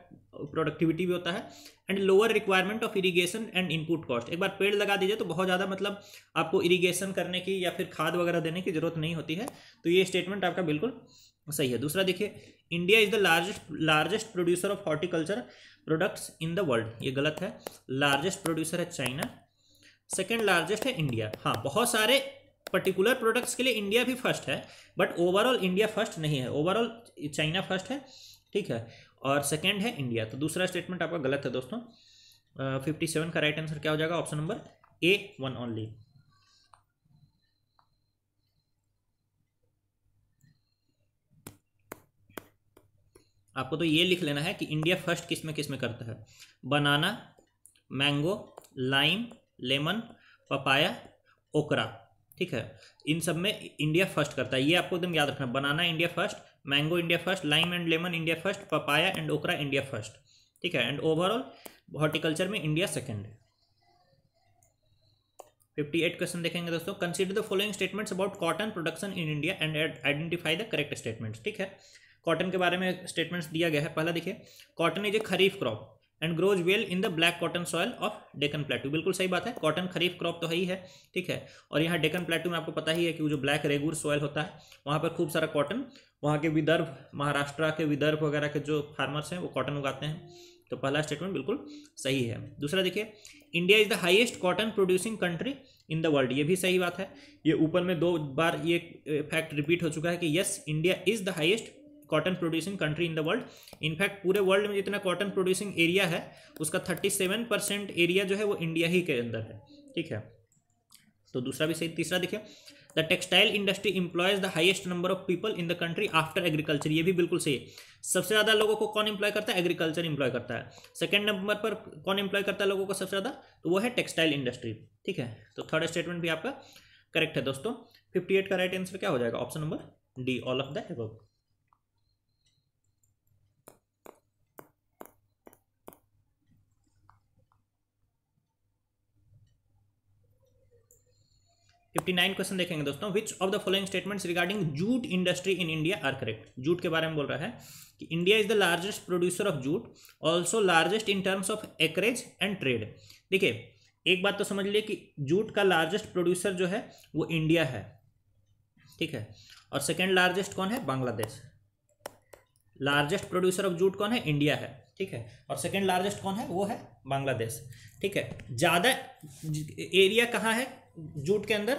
प्रोडक्टिविटी भी होता है and lower requirement of irrigation and input cost एक बार पेड़ लगा दीजिए तो बहुत ज़्यादा मतलब आपको इरीगेशन करने की या फिर खाद वगैरह देने की जरूरत नहीं होती है तो ये स्टेटमेंट आपका बिल्कुल सही है दूसरा देखिए India is the largest largest producer of horticulture products in the world ये गलत है लार्जेस्ट प्रोड्यूसर है चाइना सेकेंड लार्जेस्ट है इंडिया हाँ बहुत सारे पर्टिकुलर प्रोडक्ट्स के लिए इंडिया भी फर्स्ट है बट ओवरऑल इंडिया फर्स्ट नहीं है ओवरऑल चाइना फर्स्ट है ठीक है और सेकेंड है इंडिया तो दूसरा स्टेटमेंट आपका गलत है दोस्तों फिफ्टी सेवन का राइट आंसर क्या हो जाएगा option number A one only आपको तो ये लिख लेना है कि इंडिया फर्स्ट किस में किस में करता है banana mango lime lemon papaya okra ठीक है इन सब में इंडिया फर्स्ट करता है ये आपको एकदम याद रखना banana India first mango India first lime and lemon India first papaya and okra India first ठीक है एंड ओवरऑल हॉर्टिकल्चर में इंडिया सेकेंड है फिफ्टी एट क्वेश्चन देखेंगे दोस्तों consider the following statements about cotton production in India and identify the correct statements ठीक है cotton के बारे में स्टेटमेंट्स दिया गया है पहला देखिए cotton is a kharif crop and grows well in the black cotton soil of Deccan plateau बिल्कुल सही बात है कॉटन खरीफ क्रॉप तो है ही है ठीक है और यहाँ डेकन प्लेटू में आपको पता ही है कि वो जो ब्लैक रेगूर सॉयल होता है वहाँ पर खूब सारा कॉटन वहाँ के विदर्भ महाराष्ट्र के विदर्भ वगैरह के जो फार्मर्स हैं वो कॉटन उगाते हैं तो पहला स्टेटमेंट बिल्कुल सही है दूसरा देखिए India is the highest cotton producing country in the world ये भी सही बात है ये ऊपर में दो बार ये फैक्ट रिपीट हो चुका है कि yes India is the highest cotton producing country in the world in fact पूरे वर्ल्ड में जितना कॉटन प्रोड्यूसिंग एरिया है उसका थर्टी सेवन परसेंट एरिया जो है वो इंडिया ही के अंदर है ठीक है तो दूसरा भी सही तीसरा देखिए the textile industry employs the highest number of people in the country after agriculture ये भी बिल्कुल सही है सबसे ज़्यादा लोगों को कौन इंप्लॉय करता है एग्रीकल्चर इंप्लॉय करता है सेकेंड नंबर पर कौन इंप्लॉय करता है लोगों को सबसे ज़्यादा तो वो है टेक्सटाइल इंडस्ट्री ठीक है तो थर्ड स्टेटमेंट भी आपका करेक्ट है दोस्तों फिफ्टी एट का राइट आंसर क्या हो जाएगा option number D all of the above 59 question देखेंगे दोस्तों which of the following statements regarding jute industry in India are correct jute के बारे में बोल रहा है कि India is the largest producer of jute also largest in terms of acreage and trade देखिए एक बात तो समझ लिए कि जूट का लार्जेस्ट प्रोड्यूसर जो है वो इंडिया है ठीक है और सेकेंड लार्जेस्ट कौन है Bangladesh largest producer of jute कौन है इंडिया है ठीक है और सेकेंड लार्जेस्ट कौन है वो है बांग्लादेश ठीक है ज़्यादा एरिया कहाँ है जूट के अंदर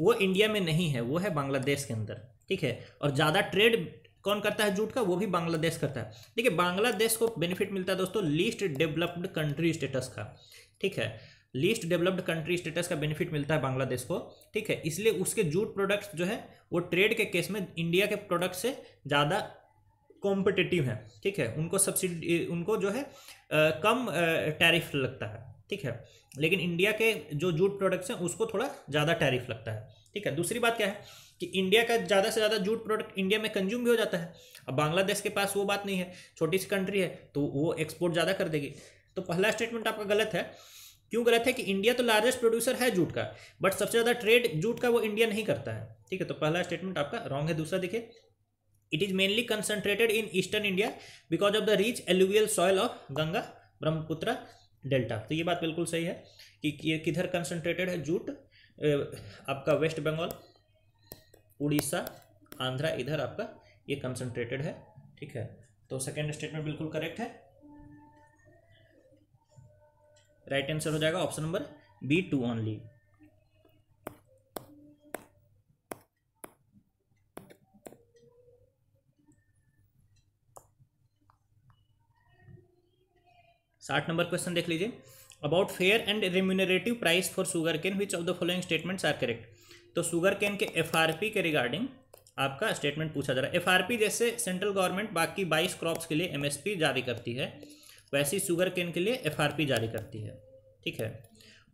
वो इंडिया में नहीं है वो है बांग्लादेश के अंदर ठीक है और ज़्यादा ट्रेड कौन करता है जूट का वो भी बांग्लादेश करता है देखिए बांग्लादेश को बेनिफिट मिलता है दोस्तों लीस्ट डेवलप्ड कंट्री स्टेटस का ठीक है लीस्ट डेवलप्ड कंट्री स्टेटस का बेनिफिट मिलता है बांग्लादेश को ठीक है इसलिए उसके जूट प्रोडक्ट्स जो है वो ट्रेड के केस में इंडिया के प्रोडक्ट से ज़्यादा कॉम्पिटिटिव है ठीक है उनको सब्सिडी उनको जो है आ, कम टैरिफ लगता है ठीक है लेकिन इंडिया के जो जूट प्रोडक्ट्स हैं उसको थोड़ा ज़्यादा टैरिफ लगता है ठीक है दूसरी बात क्या है कि इंडिया का ज़्यादा से ज़्यादा जूट प्रोडक्ट इंडिया में कंज्यूम भी हो जाता है अब बांग्लादेश के पास वो बात नहीं है छोटी सी कंट्री है तो वो एक्सपोर्ट ज़्यादा कर देगी तो पहला स्टेटमेंट आपका गलत है क्यों गलत है कि इंडिया तो लार्जेस्ट प्रोड्यूसर है जूट का बट सबसे ज़्यादा ट्रेड जूट का वो इंडिया नहीं करता है ठीक है तो पहला स्टेटमेंट आपका रॉन्ग है दूसरा देखिए it is mainly concentrated in eastern India because of the rich alluvial soil of Ganga Brahmaputra delta तो ये बात बिल्कुल सही है कि ये किधर कंसनट्रेटेड है जूट आपका वेस्ट बंगाल उड़ीसा आंध्रा इधर आपका ये कंसंट्रेटेड है ठीक है तो सेकेंड स्टेटमेंट बिल्कुल करेक्ट है राइट आंसर हो जाएगा option number B two only साठ नंबर क्वेश्चन देख लीजिए about fair and remunerative price for sugarcane which of the following statements are correct तो शुगर केन के एफ के रिगार्डिंग आपका स्टेटमेंट पूछा जा रहा है एफ आर पी जैसे सेंट्रल गवर्नमेंट बाकी बाईस क्रॉप्स के लिए एम एस पी जारी करती है वैसे ही शुगर केन के लिए एफ आर पी जारी करती है ठीक है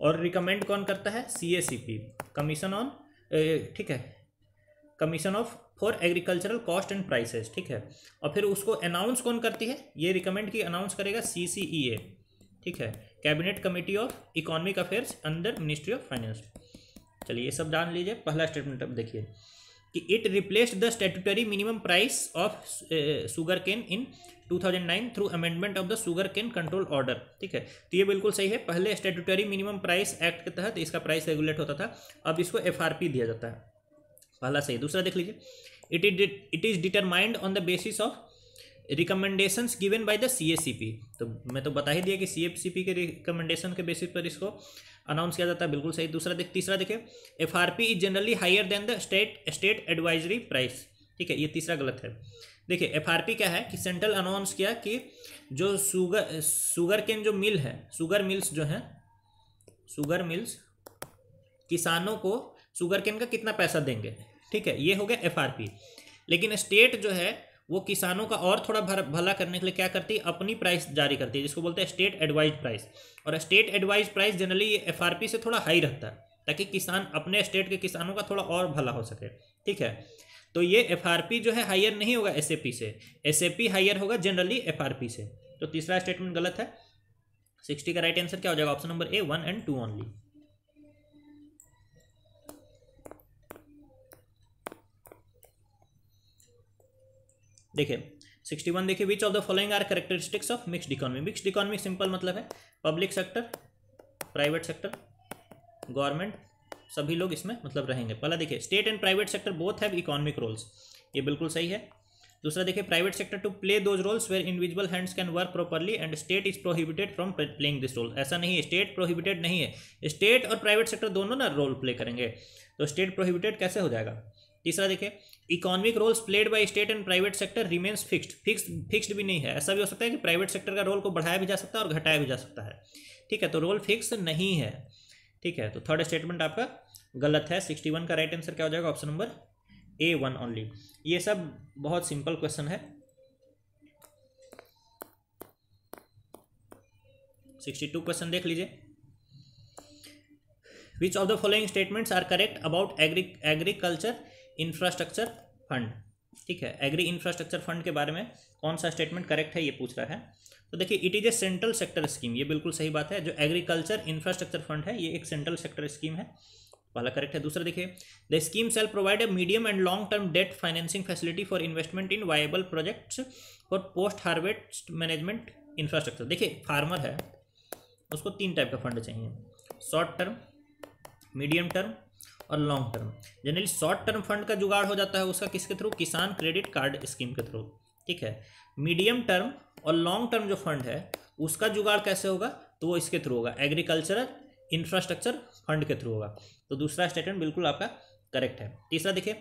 और रिकमेंड कौन करता है C C P commission on ठीक है commission of for agricultural cost and prices ठीक है और फिर उसको अनाउंस कौन करती है ये रिकमेंड की अनाउंस करेगा सी सी ई ए ठीक है cabinet committee of economic affairs under ministry of finance चलिए ये सब जान लीजिए पहला स्टेटमेंट अब देखिए कि it replaced the statutory minimum price of sugar cane in 2009 through amendment of the sugar cane control order ठीक है तो ये बिल्कुल सही है पहले स्टेटूटरी मिनिमम प्राइस एक्ट के तहत इसका प्राइस रेगुलेट होता था अब इसको एफ दिया जाता है पहला सही दूसरा देख लीजिए it is it is determined on the basis of recommendation given by the P तो मैं तो बता ही दिया कि पी के रिकमेंडेशन के बेसिस पर इसको अनाउंस किया जाता है बिल्कुल सही दूसरा देख तीसरा देखिए F R P is generally higher than the state state advisory price ठीक है ये तीसरा गलत है देखिए एफ आर पी क्या है कि सेंट्रल अनाउंस किया कि जो शुगर शुगर केन जो मिल है शुगर मिल्स जो हैं शुगर मिल्स किसानों को शुगर केन का कितना पैसा देंगे ठीक है ये हो गया एफ लेकिन स्टेट जो है वो किसानों का और थोड़ा भला करने के लिए क्या करती है अपनी प्राइस जारी करती है जिसको बोलते हैं स्टेट एडवाइज प्राइस और state advise price generally F FRP से थोड़ा हाई रहता है ताकि किसान अपने स्टेट के किसानों का थोड़ा और भला हो सके ठीक है तो ये एफ जो है हायर नहीं होगा एस से एस हायर होगा जनरली एफ से तो तीसरा स्टेटमेंट गलत है सिक्सटी का राइट आंसर क्या हो जाएगा option number A one and two only देखिए सिक्सटी वन देखिए which of the following are characteristics of mixed economy mixed economy simple मतलब है public sector private sector government सभी लोग इसमें मतलब रहेंगे पहला देखिए state and private sector both have economic roles ये बिल्कुल सही है दूसरा देखिए private sector to play those roles where individual hands can work properly and state is prohibited from playing this role ऐसा नहीं है स्टेट प्रोहिबिटेड नहीं है स्टेट और प्राइवेट सेक्टर दोनों ना रोल प्ले करेंगे तो स्टेट प्रोहिबिटेड कैसे हो जाएगा तीसरा देखिए economic roles played by state and private sector remains fixed fix fixed भी नहीं है ऐसा भी हो सकता है कि प्राइवेट सेक्टर का रोल को बढ़ाया भी जा सकता है और घटाया भी जा सकता है ठीक है तो रोल फिक्स नहीं है ठीक है तो थर्ड स्टेटमेंट आपका गलत है सिक्सटी का राइट आंसर क्या हो जाएगा option number A one only ये सब बहुत सिंपल क्वेश्चन है सिक्सटी टू क्वेश्चन देख लीजिए which of the following statements are correct about agri agriculture infrastructure fund ठीक है एग्री इंफ्रास्ट्रक्चर फंड के बारे में कौन सा स्टेटमेंट करेक्ट है ये पूछ रहा है तो देखिए it is a central sector scheme ये बिल्कुल सही बात है जो एग्रीकल्चर इंफ्रास्ट्रक्चर फंड है ये एक सेंट्रल सेक्टर स्कीम है पहला करेक्ट है दूसरा देखिए the scheme shall provide a medium and long term debt financing facility for investment in viable projects for post harvest management infrastructure देखिए फार्मर है उसको तीन टाइप का फंड चाहिए शॉर्ट टर्म मीडियम टर्म और long term generally short term fund का जुगाड़ हो जाता है उसका किसके थ्रू किसान क्रेडिट कार्ड स्कीम के थ्रू ठीक है मीडियम टर्म और लॉन्ग टर्म जो फंड है उसका जुगाड़ कैसे होगा तो वो इसके थ्रू होगा एग्रीकल्चरल इंफ्रास्ट्रक्चर फंड के थ्रू होगा तो दूसरा स्टेटमेंट बिल्कुल आपका करेक्ट है तीसरा देखिए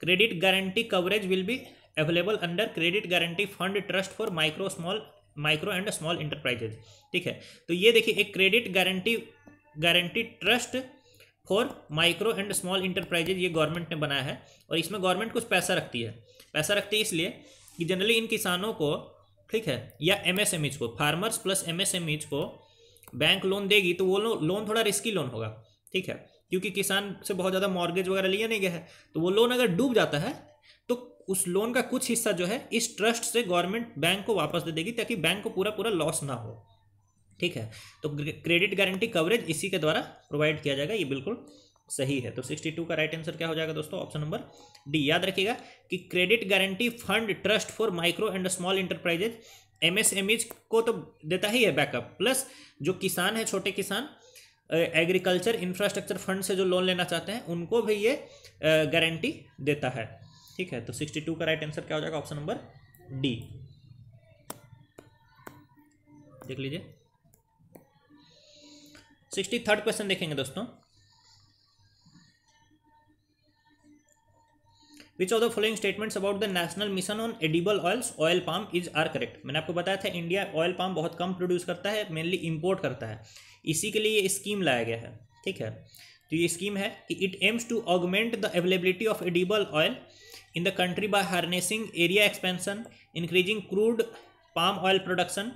credit guarantee coverage will be available under credit guarantee fund trust for micro small micro and small enterprises ठीक है तो ये देखिए एक credit guarantee guarantee trust for micro and small enterprises ये गवर्नमेंट ने बनाया है और इसमें गवर्नमेंट कुछ पैसा रखती है पैसा रखती है इसलिए कि जनरली इन किसानों को ठीक है या एच को फार्मर्स प्लस एच को बैंक लोन देगी तो वो लो, लोन थोड़ा रिस्की लोन होगा ठीक है क्योंकि किसान से बहुत ज़्यादा मॉर्गेज वगैरह लिया नहीं गया है तो वो लोन अगर डूब जाता है तो उस लोन का कुछ हिस्सा जो है इस ट्रस्ट से गवर्नमेंट बैंक को वापस दे देगी ताकि बैंक को पूरा पूरा लॉस ना हो ठीक है तो क्रेडिट गारंटी कवरेज इसी के द्वारा प्रोवाइड किया जाएगा ये बिल्कुल सही है तो सिक्सटी टू का राइट आंसर क्या हो जाएगा दोस्तों ऑप्शन नंबर डी याद रखिएगा कि credit guarantee fund trust for micro and small enterprises MSMEs को तो देता ही है बैकअप प्लस जो किसान है छोटे किसान एग्रीकल्चर इंफ्रास्ट्रक्चर फंड से जो लोन लेना चाहते हैं उनको भी ये गारंटी देता है ठीक है तो सिक्सटी टू का राइट आंसर क्या हो जाएगा ऑप्शन नंबर डी देख लीजिए सिक्सटी थर्ड क्वेश्चन देखेंगे दोस्तों which of the following statements about the national mission on edible oils oil palm is are correct मैंने आपको बताया था इंडिया ऑयल पाम बहुत कम प्रोड्यूस करता है मेनली इंपोर्ट करता है इसी के लिए ये स्कीम लाया गया है ठीक है तो ये स्कीम है कि it aims to augment the availability of edible oil in the country by harnessing area expansion increasing crude palm oil production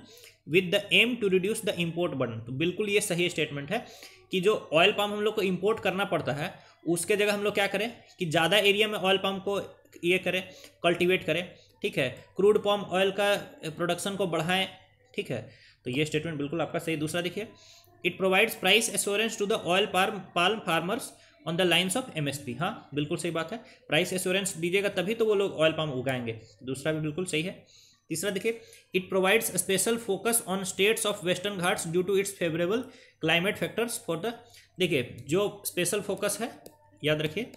with the aim to reduce the import burden तो बिल्कुल ये सही स्टेटमेंट है कि जो oil pump हम लोग को इम्पोर्ट करना पड़ता है उसके जगह हम लोग क्या करें कि ज़्यादा एरिया में ऑयल पम्प को ये करें कल्टिवेट करें ठीक है क्रूड पम्प ऑयल का प्रोडक्शन को बढ़ाएं ठीक है तो ये स्टेटमेंट बिल्कुल आपका सही दूसरा देखिए it provides price assurance to the oil palm palm farmers on the lines of P हाँ बिल्कुल सही बात है प्राइस एश्योरेंस दीजिएगा तभी तो वो लोग ऑयल पम्प उगाएंगे दूसरा भी बिल्कुल सही है तीसरा देखिए it provides special focus on states of western Ghats due to its favourable climate factors for the देखिए जो स्पेशल फोकस है याद रखिए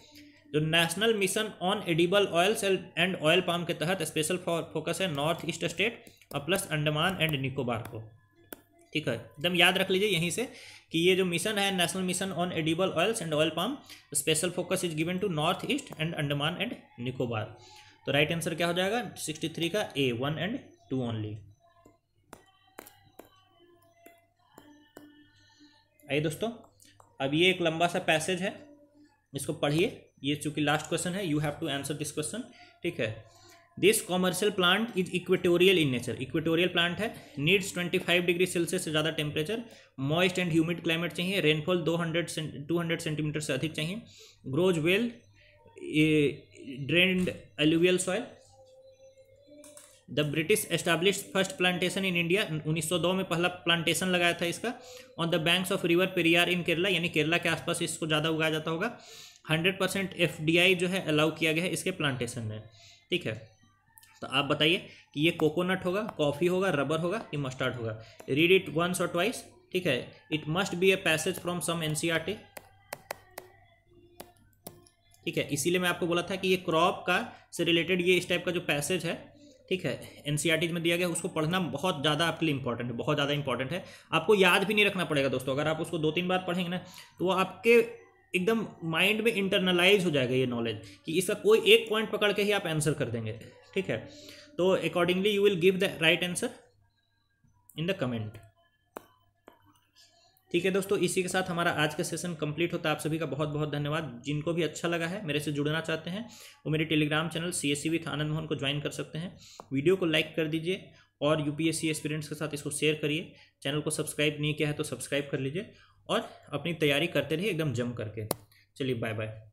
जो national mission on edible oils and oil palm के तहत स्पेशल फोकस है नॉर्थ ईस्ट स्टेट और प्लस अंडमान एंड निकोबार को ठीक है एकदम याद रख लीजिए यहीं से कि ये जो मिशन है national mission on edible oils and oil palm special focus is given to north east and Andaman and Nicobar तो राइट आंसर क्या हो जाएगा सिक्सटी थ्री का A one and two only आइए दोस्तों अब ये एक लंबा सा पैसेज है इसको पढ़िए ये चूंकि लास्ट क्वेश्चन है you have to answer this question ठीक है this commercial plant is equatorial in nature equatorial plant है नीड्स 25 डिग्री सेल्सियस से ज़्यादा temperature moist and humid climate चाहिए रेनफॉल 200 200 सेंटीमीटर से अधिक चाहिए grows well drained alluvial soil the British establish first plantation in India 1902 में पहला plantation लगाया था इसका on the banks of river Periyar इन केरला यानी केरला के आसपास इसको ज़्यादा उगाया जाता होगा 100 परसेंट एफ जो है अलाउ किया गया है इसके प्लांटेशन में ठीक है तो आप बताइए कि ये कोकोनट होगा कॉफ़ी होगा रबर होगा कि मस्टर्ड होगा रीड इट वंस और ट्वाइस ठीक है it must be a passage from some an ठीक है इसीलिए मैं आपको बोला था कि ये क्रॉप का से रिलेटेड ये इस टाइप का जो पैसेज है ठीक है एन e में दिया गया उसको पढ़ना बहुत ज़्यादा आपके लिए इंपॉर्टेंट है बहुत ज़्यादा इंपॉर्टेंट है आपको याद भी नहीं रखना पड़ेगा दोस्तों अगर आप उसको दो तीन बार पढ़ेंगे ना तो वो आपके एकदम माइंड में इंटरनलाइज हो जाएगा ये नॉलेज कि इसका कोई एक पॉइंट पकड़ के ही आप आंसर कर देंगे ठीक है तो accordingly you will give the right answer in the comment ठीक है दोस्तों इसी के साथ हमारा आज का सेशन कंप्लीट होता है आप सभी का बहुत बहुत धन्यवाद जिनको भी अच्छा लगा है मेरे से जुड़ना चाहते हैं वो मेरे Telegram channel C S C with Anand Mohan को ज्वाइन कर सकते हैं वीडियो को लाइक कर दीजिए और U P S C experience के साथ इसको शेयर करिए चैनल को सब्सक्राइब नहीं किया है तो सब्सक्राइब कर लीजिए और अपनी तैयारी करते रहिए एकदम जम करके चलिए बाय बाय